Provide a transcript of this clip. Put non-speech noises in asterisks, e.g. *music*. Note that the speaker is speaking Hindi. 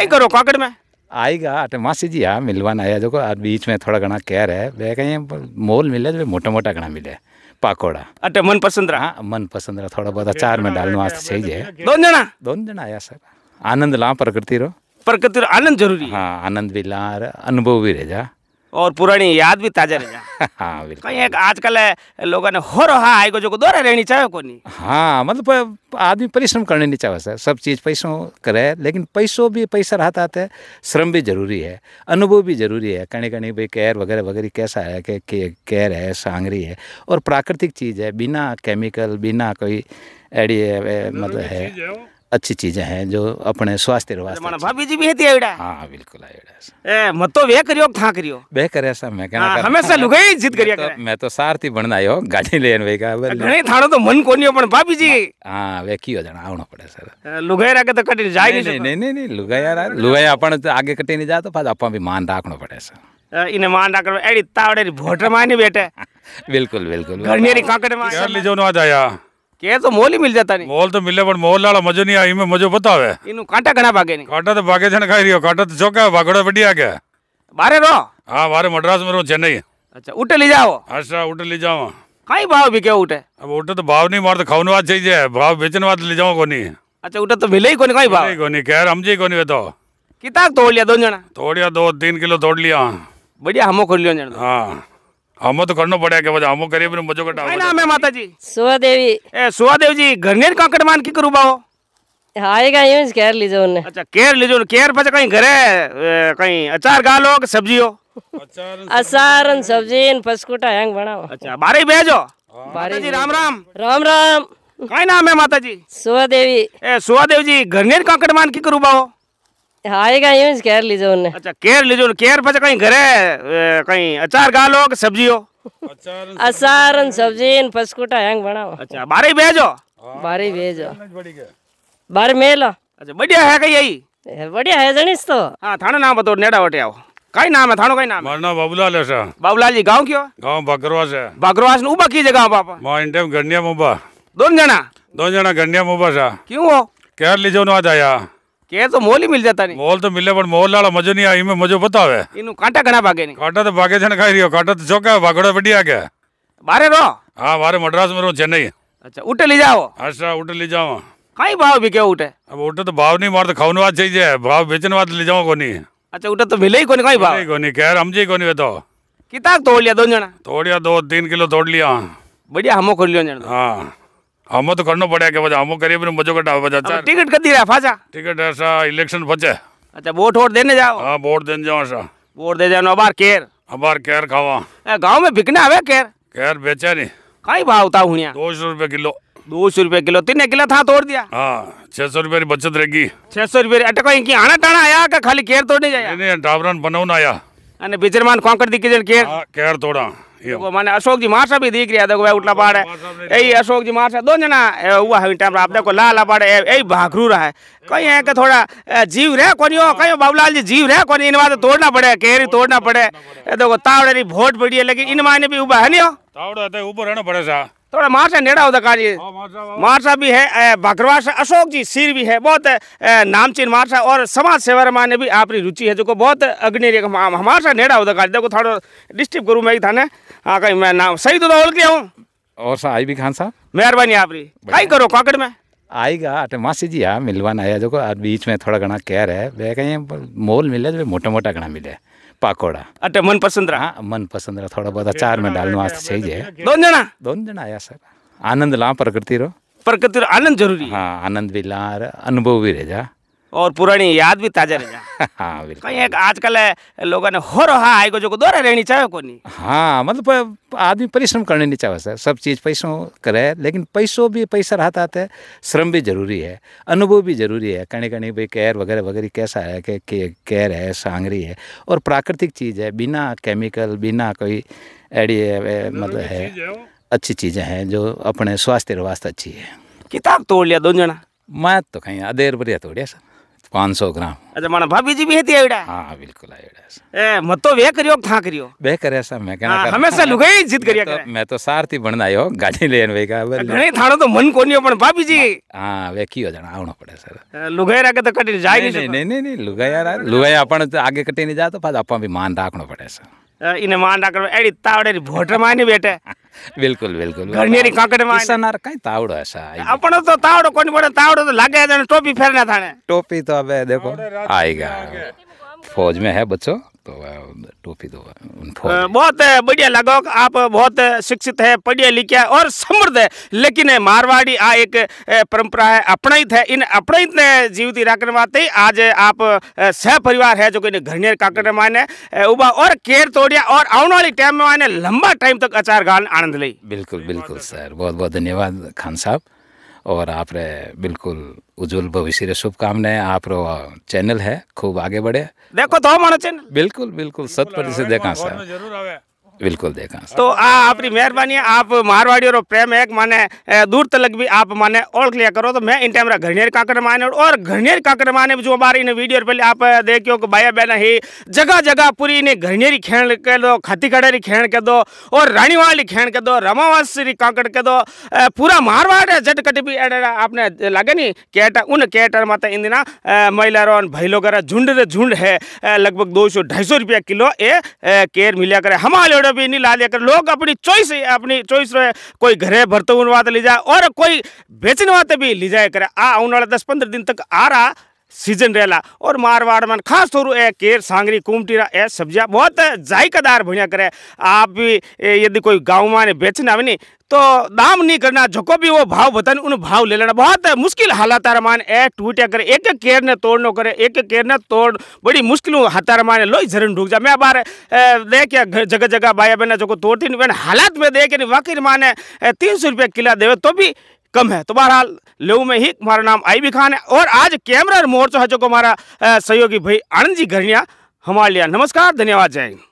आई करो काकड़ में आएगा अटे मासी जी हाँ मिलवान आया देखो आज बीच में थोड़ा घना केयर है वे कहीं मोल मिले तो मोटा मोटा घना मिले पाकोड़ा अटे मन पसंद रहा हाँ मन पसंद रहा थोड़ा बहुत अचार में डालने वास्ते सही चाहिए दोन जना दोन जना आया सर आनंद ला प्रकृति रो प्रकृति रो आनंद जरूरी हाँ आनंद भी ला अनुभव भी रह जा और पुरानी याद भी ताजा रह *laughs* हाँ बिल्कुल कहीं एक आजकल लोगों ने हो रहा आय जो को दो रहनी चाहे को नहीं हाँ मतलब आदमी परिश्रम करने नहीं चाहे सर सब चीज़ पैसों करे लेकिन पैसों भी पैसा रहता आता है तो श्रम भी जरूरी है अनुभव भी जरूरी है कहीं कहीं भाई कैर वगैरह वगैरह कैसा है कि कैर है सांगरी है और प्राकृतिक चीज़ है बिना केमिकल बिना कोई एडी मतलब है अच्छी चीज़ें हैं जो अपने स्वास्थ्य वास्ते भाभी जी भी है आईड़ा हाँ बिल्कुल आईड़ा ए मत तो वे करियो था करियो बे करे सब मैं कहना हाँ, हमेशा लुगाई जिद करिया करे मैं तो सारथी बनना आयो गाड़ी लेन वे का घणे थाणो तो मन कोनियो पण भाभी जी हां वे कियो जना आवणो पड़े सर लुगाई राके तो कटी जाय नहीं नहीं नहीं नहीं लुगाई यार लुगाई अपन आगे कटी नहीं जा तो पाछ अपन भी मान राखणो पड़े सर इने मान राखणो एड़ी तावड़े भोटर मानी बैठे बिल्कुल बिल्कुल घर मेरी काकड़ मां घर ले जो ना जाया केर तो मोल ही मिल जाता नहीं मोल तो मिले पर मोल वाला मजो नहीं आई में मजो बतावे इनु कांटा घना भागे नहीं कांटा तो भागे जन खाई रियो कांटा तो चौका भागड़ा बढ़िया गया बारे रो हां बारे मद्रास में रो चेन्नई अच्छा उठे ले जाओ अच्छा उठे ले जाओ काई भाव भी के उठे अब उठे तो भाव नहीं मार तो खावन बात जई जाए भाव बेचन बात ले जाओ कोनी अच्छा उठे तो मिले ही कोनी काई भाव नहीं कोनी केर हम जे कोनी बताओ तो। कितना तोड़ लिया दो जना तोड़िया दो 3 किलो तोड़ लिया बढ़िया हमो खोल लियो जना हां हमें तो करना पड़ेगा के वजह हम करीब ने मजो कटा ना मैं माता जी सुहा देवी ए सुहा देव जी घरने काकड़ मान की करू बाओ आएगा यूं केयर लीजो ने अच्छा केयर लीजो केयर पर कहीं घरे कहीं अचार गा लोग सब्जी हो अचार अचार सब्जी इन फसकुटा यंग बनाओ अच्छा बारे भेजो बारे जी राम राम राम राम काय नाम है माता जी सुहा देवी ए सुहा देव जी घरने काकड़ मान की करू बाओ आएगा यूं केयर लीजो ने अच्छा केयर लीजो केयर पे तो कहीं घरे कहीं अचार गालो के सब्जी हो अचार और सब्जी इन पसकुटा हैंग बनाओ अच्छा बारे भेजो बारे भेजो हाँ, हाँ, बारे मेलो अच्छा बढ़िया है कहीं यही बढ़िया है जनिस तो हां थाने नाम बतो नेड़ा वटे आओ कई नाम है थानो कई नाम मारा बाबूलाल है सर बाबूलाल जी गांव क्यों गांव बकरवास है बकरवास ने उबा की जगह पापा मां टाइम गणिया मोबा दोन जना दोन जना गणिया मोबा सा क्यों हो केयर लीजो ना आज आया के तो मोल ही मिल जाता नहीं मोल तो मिले पर मोल वाला मजो नहीं आई में मजो बतावे इनु कांटा घना भागे नहीं कांटा तो भागे जन खाई रियो कांटा तो चौका भागड़ा बढ़िया गया बारे रो हां बारे मद्रास में रो चेन्नई अच्छा उठे ले जाओ अच्छा उठे ले जाओ काई भाव भी के उठे अब उठे तो भाव नहीं मार तो खावन बात जई जाए भाव बेचन बात ले जाओ कोनी अच्छा उठे तो मिले ही कोनी काई भाव नहीं कोनी कह हम जे कोनी बताओ कितना तोड़ लिया दो जना तोड़िया दो 3 किलो तोड़ लिया बढ़िया हमो खोल लियो जना हां हमो तो करना पड़ेगा के वजह हम करीब ने मजो कटा वजह चार टिकट कदी रहा फाजा टिकट ऐसा इलेक्शन फचे अच्छा वोट वोट देने जाओ हां वोट देने जाओ ऐसा वोट दे जाओ अबार केर अबार केर खावा गांव में बिकने आवे केर केर बेचे नहीं कई भाव था हुनिया दो सौ रुपये किलो दो सौ रुपये किलो तीन किलो था तोड़ दिया हाँ छह सौ रुपये की बचत रहेगी छह सौ रुपये अटको इनकी आना टाना आया का खाली केर तोड़ने जाया नहीं टावरन बनाऊ ना आया अने बिचरमान कौन कर दी केर हाँ, केर तोड़ा मैंने अशोक जी मासा भी दिख रहा देखो उठला पाड़ है यही अशोक जी मासा दो जना हुआ है टाइम आप देखो लाल पाड़ यही भाखरू रहा है कहीं है कि थोड़ा जीव रहे कोनी हो कहीं हाँ। बाबूलाल जी जीव रहे कोनी इनवा तो तोड़ना पड़े केरी तोड़ना पड़े देखो तावड़े भोट पड़ी है लेकिन इन माने भी उबा है नहीं हो तावड़ा ऊपर रहना पड़े सा थोड़ा मारसा नेड़ा होता का जी मारसा भी है भकरवा अशोक जी सिर भी है बहुत नामचीन मारसा और समाज सेवा माने भी आपकी रुचि है जो को बहुत अग्नि हमारे साथ नेड़ा होता का देखो थोड़ा डिस्ट्रिक्ट करूँ मैं थाने हाँ कहीं मैं नाम सही तो बोल तो के हूँ और सा आई भी खान साहब मेहरबानी आपकी कहीं करो काकड़ में आएगा अटे मासी जी हाँ मिलवाना आया जो बीच में थोड़ा घना कह रहे हैं वह कहीं मोल मिले जो मोटा मोटा घना मिले पकौड़ा मन पसंद रहा मन पसंद रहा थोड़ा बहुत अचार में डालने वास्ते चाहिए दोन जना दोन जना आया सर आनंद ला प्रकृति रो प्रकृति रो आनंद जरूरी हाँ आनंद भी ला अनुभव भी रह जा और पुरानी याद भी ताजा रह जाए *laughs* हाँ कहीं एक आजकल लोगों ने हो रहा आएगो जो को दो रहनी चाहे को नहीं हाँ मतलब आदमी परिश्रम करने नहीं चाहे सर सब चीज़ पैसों करे लेकिन पैसों भी पैसा रहता आता है तो श्रम भी जरूरी है अनुभव भी जरूरी है कहीं कहीं भाई कैर वगैरह वगैरह कैसा है कि कैर है सांगरी है और प्राकृतिक चीज़ है बिना केमिकल बिना कोई एडी मतलब है अच्छी चीज़ें हैं जो अपने स्वास्थ्य वास्ते अच्छी है किताब तोड़ लिया दो जना मैं तो कहीं अधेर बढ़िया तोड़िया सर પાંચ સો ગ્રામ અચ્છા મને ભાભી જી બી હતી આવડા હા બિલકુલ આવડા એ મત તો વે કર્યો થા કર્યો બે કર્યા સા મે કેના હંમેશા લુગાઈ જીત કર્યા કરે મે તો સાર થી ભણ આયો ગાડી લઈને વે કા ઘણી થાણો તો મન કોનીઓ પણ ભાભીજી હા વે કયો જણા આવણો પડે સર લુગાઈ રાગે તો કટી જાય નહીં નહીં નહીં નહીં લુગાયા લુગાઈ આપણ આગે કટીને જા તો પાછા આપણ બી માન રાખણો પડે સર ઇને માન રાખણો એડી તાવડે ભોટર માની બેઠે बिल्कुल बिल्कुल गर्नेरी काकडे मा इसनार काई तावडो आसा आपण तो तावडो कोणी बडे तावडो तो लागे जाने टोपी फेरने थाने टोपी तो अबे देखो आएगा फौज में है बच्चों तो टोपी दो उनको बहुत बढ़िया लगो आप बहुत शिक्षित है पढ़े लिखे और समृद्ध है लेकिन मारवाड़ी आ एक परंपरा है अपनाइत है इन अपनाइत ने जीवित राखने वाते आज आप सह परिवार है जो कि घरनेर काकड़ माने उबा और केर तोड़िया और आने वाली टाइम में माने लंबा टाइम तक अचार गान आनंद ली बिल्कुल बिल्कुल सर बहुत बहुत धन्यवाद खान साहब और आप रे बिल्कुल उज्जवल भविष्य रे शुभकामनाएं आप रो चैनल है खूब आगे बढ़े देखो तो हमारा चैनल बिल्कुल बिल्कुल शत प्रतिशत देखा सर बिल्कुल देखा तो आपकी मेहरबानी है आप मारवाड़ी और प्रेम एक माने दूर तलक भी आप माने ओढ़ लिया करो तो मैं इन टाइम घड़नेर काकर माने और घड़नेर काकर माने जो हमारे इन वीडियो पहले आप देखियो कि भाई बहन ही जगह जगह पूरी इन्हें घड़नेरी खेण कह दो खाती खड़ेरी खेण कह दो और रानी वाली खेण कह दो रमावास री कांकड़ कह दो पूरा मारवाड़ है जट कटी भी आपने लगे नहीं कैट उन कैट माता इन दिना महिला और भाईलो करा झुंड झुंड है लगभग दो सौ ढाई सौ रुपया किलो ये केर मिलिया करे हमारे मतलब भी नहीं ला लिया कर लोग अपनी चॉइस अपनी चॉइस रहे कोई घरे भरते हुए ले जाए और कोई बेचने वाते भी ले जाए करे आ आने वाला दस पंद्रह दिन तक आ रहा सीजन रहेला और मारवाड़ मन खास तौर ए केर सांगरी कुमटीरा ए सब्जियाँ बहुत जायकेदार बढ़िया करे आप भी यदि कोई गाँव माने बेचना भी नहीं तो दाम नहीं करना झको भी वो भाव बताने उन भाव ले लेना बहुत मुश्किल हालात मान ए टूटे करे एक एक केर ने तोड़नो करे एक एक केर ने तोड़ बड़ी मुश्किल हाथार माने लोई झरन ढूक जा मैं बार देख जगह जगह बाया बहना जो तोड़ती नहीं हालात में देख वाकई माने तीन सौ रुपया किला देवे तो भी कम है तो बहरहाल लेव में ही हमारा नाम आई भी खान है और आज कैमरा मोर्चो है जो हमारा सहयोगी भाई आनंद जी घरिया हमारे लिए नमस्कार धन्यवाद जय